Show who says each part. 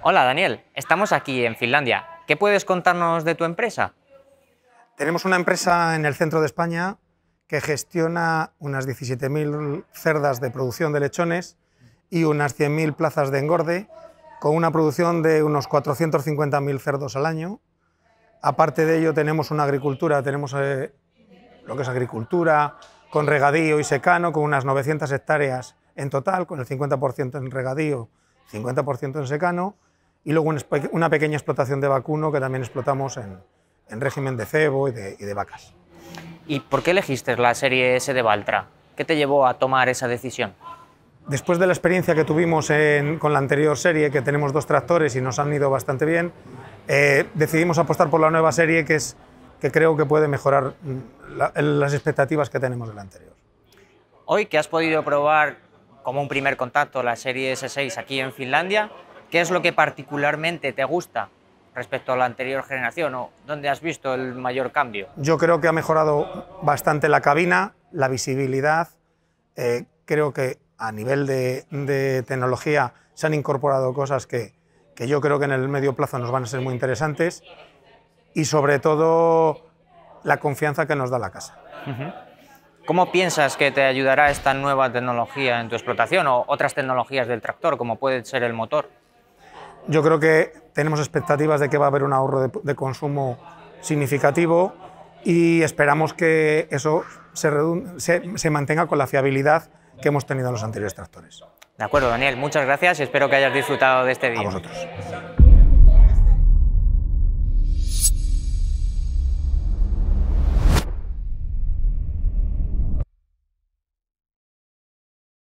Speaker 1: Hola Daniel, estamos aquí en Finlandia. ¿Qué puedes contarnos de tu empresa? Tenemos una
Speaker 2: empresa en el centro de España que gestiona unas 17.000 cerdas de producción de lechones y unas 100.000 plazas de engorde, con una producción de unos 450.000 cerdos al año. Aparte de ello tenemos una agricultura, tenemos eh, lo que es agricultura con regadío y secano, con unas 900 hectáreas en total, con el 50% en regadío, 50% en secano, y luego una pequeña explotación de vacuno que también explotamos en, régimen de cebo y de, vacas.
Speaker 1: ¿Y por qué elegiste la serie S de Baltra? ¿Qué te llevó a tomar esa decisión?
Speaker 2: Después de la experiencia que tuvimos con la anterior serie, que tenemos dos tractores y nos han ido bastante bien, eh, decidimos apostar por la nueva serie que, es, que creo que puede mejorar mm, las expectativas que tenemos de la anterior.
Speaker 1: Hoy que has podido probar como un primer contacto la serie S6 aquí en Finlandia, ¿Qué es lo que particularmente te gusta respecto a la anterior generación o dónde has visto el mayor cambio?
Speaker 2: Yo creo que ha mejorado bastante la cabina, la visibilidad. Eh, creo que a nivel de, tecnología se han incorporado cosas que, que yo creo que en el medio plazo nos van a ser muy interesantes y sobre todo la confianza que nos da la casa.
Speaker 1: ¿Cómo piensas que te ayudará esta nueva tecnología en tu explotación o otras tecnologías del tractor, como puede ser el motor?
Speaker 2: Yo creo que tenemos expectativas de que va a haber un ahorro de, consumo significativo y esperamos que eso se, mantenga con la fiabilidad que hemos tenido en los anteriores tractores.
Speaker 1: De acuerdo, Daniel, muchas gracias y espero que hayas disfrutado de este día. A vosotros.